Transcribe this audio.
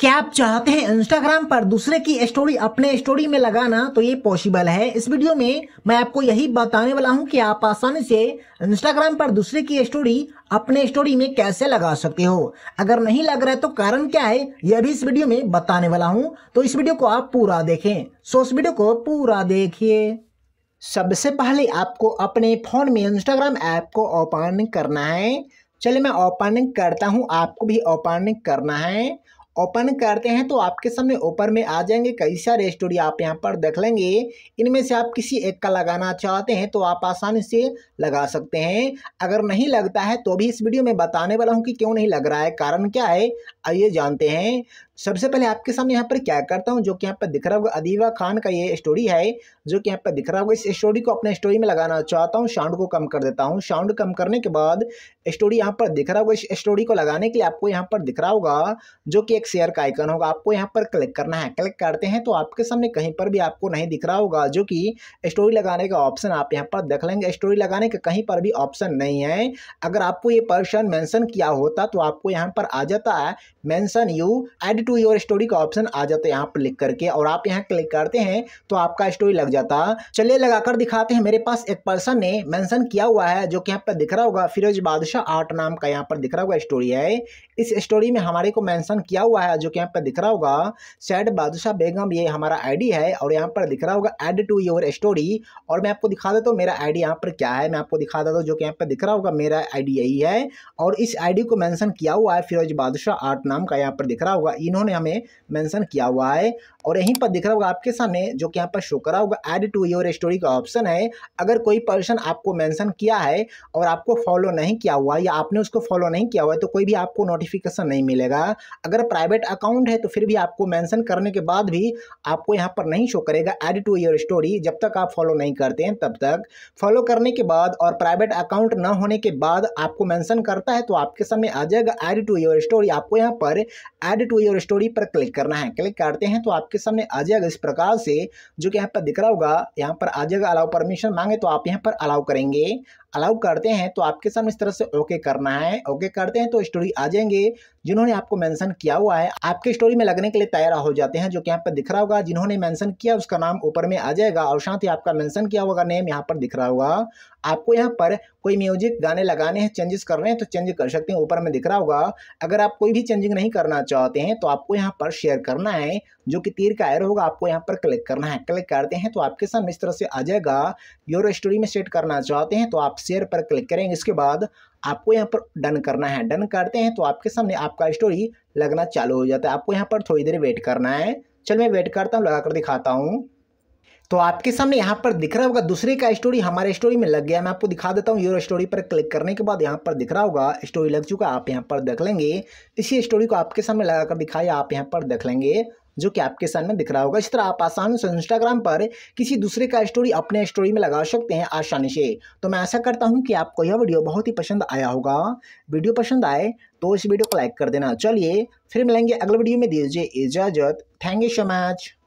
क्या आप चाहते हैं इंस्टाग्राम पर दूसरे की स्टोरी अपने स्टोरी में लगाना तो ये पॉसिबल है इस वीडियो में मैं आपको यही बताने वाला हूं कि आप आसानी से इंस्टाग्राम पर दूसरे की स्टोरी अपने स्टोरी में कैसे लगा सकते हो अगर नहीं लग रहा है तो कारण क्या है यह भी इस वीडियो में बताने वाला हूं तो इस वीडियो को आप पूरा देखें सो इस वीडियो को पूरा देखिए सबसे पहले आपको अपने फोन में इंस्टाग्राम ऐप को ओपन करना है चलिए मैं ओपन करता हूँ आपको भी ओपन करना है ओपन करते हैं तो आपके सामने ऊपर में आ जाएंगे कई सारे स्टोरी आप यहाँ पर देख लेंगे इनमें से आप किसी एक का लगाना चाहते हैं तो आप आसानी से लगा सकते हैं अगर नहीं लगता है तो भी इस वीडियो में बताने वाला हूँ कि क्यों नहीं लग रहा है कारण क्या है आइए जानते हैं सबसे पहले आपके सामने यहाँ पर क्या करता हूँ जो कि यहाँ पर दिख रहा होगा अदीवा खान का ये स्टोरी है जो कि यहाँ पर दिख रहा होगा इस स्टोरी को अपने स्टोरी में लगाना चाहता हूँ साउंड को कम कर देता हूँ साउंड कम करने के बाद स्टोरी यहाँ पर दिख रहा होगा इस स्टोरी को लगाने के लिए आपको यहाँ पर दिख रहा होगा जो कि एक शेयर का आइकन होगा आपको यहाँ पर क्लिक करना है क्लिक करते हैं तो आपके सामने कहीं पर भी आपको नहीं दिख रहा होगा जो कि स्टोरी लगाने का ऑप्शन आप यहाँ पर देख लेंगे स्टोरी लगाने का कहीं पर भी ऑप्शन नहीं है अगर आपको ये पर्सन मैंसन किया होता तो आपको यहाँ पर आ जाता है mention you edit to your story का ऑप्शन आ जाता है यहाँ पर लिख करके और आप यहाँ क्लिक करते हैं तो आपका स्टोरी लग जाता चलिए लगाकर दिखाते हैं मेरे पास एक पर्सन ने मैंसन किया हुआ है जो कि यहाँ पर दिख रहा होगा फिरोज बादशाह आर्ट नाम का यहाँ पर दिख रहा होगा स्टोरी है इस स्टोरी में हमारे को मैंसन किया हुआ है जो कि यहाँ पर दिख रहा होगा सैड बादशाह बेगम ये हमारा आई है और यहाँ पर दिख रहा होगा एड टू योर स्टोरी और मैं आपको दिखा देता हूँ मेरा आई डी पर क्या है मैं आपको दिखा देता हूँ जो कि यहाँ पर दिख रहा होगा मेरा आई यही है और इस आई को मैंसन किया हुआ है फिरोज बादशाह आर्ट नाम का यहाँ पर दिख रहा होगा इन्होंने इन्होंने हमें मेंशन किया हुआ है और यहीं पर दिख रहा होगा आपके सामने जो कि यहाँ पर शो करा होगा ऐड टू योर स्टोरी का ऑप्शन है अगर कोई पर्सन आपको मेंशन किया है और आपको फॉलो नहीं किया हुआ या आपने उसको फॉलो नहीं किया हुआ है तो कोई भी आपको नोटिफिकेशन नहीं मिलेगा अगर प्राइवेट अकाउंट है तो फिर भी आपको मैंसन करने के बाद भी आपको यहाँ पर नहीं शो करेगा ऐड टू योर स्टोरी जब तक आप फॉलो नहीं करते हैं तब तक फॉलो करने के बाद और प्राइवेट अकाउंट न होने के बाद आपको मैंसन करता है तो आपके सामने आ जाएगा एड टू योर स्टोरी आपको यहाँ पर एड टू योर स्टोरी पर क्लिक करना है क्लिक करते हैं तो आपके सामने आ जाएगा इस प्रकार से जो कि यहाँ पर दिख रहा होगा यहाँ पर आ जाएगा अलाउ परमिशन मांगे तो आप यहाँ पर अलाउ करेंगे अलाउ करते हैं तो आपके सामने इस तरह से ओके करना है ओके करते हैं तो स्टोरी आ जाएंगे जिन्होंने आपको मेंशन किया हुआ है आपके स्टोरी में लगने के लिए तैयार हो जाते हैं जो कि यहाँ पर दिख रहा होगा जिन्होंने मेंशन किया उसका नाम ऊपर में आ जाएगा और साथ ही आपका मेंशन किया होगा नेम यहाँ पर दिख रहा होगा आपको यहाँ पर कोई म्यूजिक गाने लगाने हैं चेंजेस करने हैं तो चेंज कर सकते हैं ऊपर में दिख रहा होगा अगर आप कोई भी चेंजिंग नहीं करना चाहते हैं तो आपको यहाँ पर शेयर करना है जो कि तीर का एयर होगा आपको यहाँ पर क्लिक करना है क्लिक करते हैं तो आपके सामने इस तरह से आ जाएगा योर स्टोरी में सेट करना चाहते हैं तो आप शेयर पर क्लिक करेंगे इसके बाद आपको यहाँ पर डन करना है डन करते हैं तो आपके सामने आपका स्टोरी लगना चालू हो जाता है आपको यहाँ पर थोड़ी देर वेट करना है चल मैं वेट करता हूँ लगा कर दिखाता हूँ तो आपके सामने यहाँ पर दिख रहा होगा दूसरे का स्टोरी हमारे स्टोरी में लग गया मैं आपको दिखा देता हूँ योर स्टोरी पर क्लिक करने के बाद यहाँ पर दिख रहा होगा स्टोरी लग चुका आप यहाँ पर देख लेंगे इसी स्टोरी को आपके सामने लगाकर दिखाया आप यहाँ पर देख लेंगे जो कि आपके सामने दिख रहा होगा इस तरह आप आसानी से इंस्टाग्राम पर किसी दूसरे का स्टोरी अपने स्टोरी में लगा सकते हैं आसानी से तो मैं ऐसा करता हूँ कि आपको यह वीडियो बहुत ही पसंद आया होगा वीडियो पसंद आए तो इस वीडियो को लाइक कर देना चलिए फिर मिलेंगे अगले वीडियो में दीजिए इजाज़त थैंक यू सो मच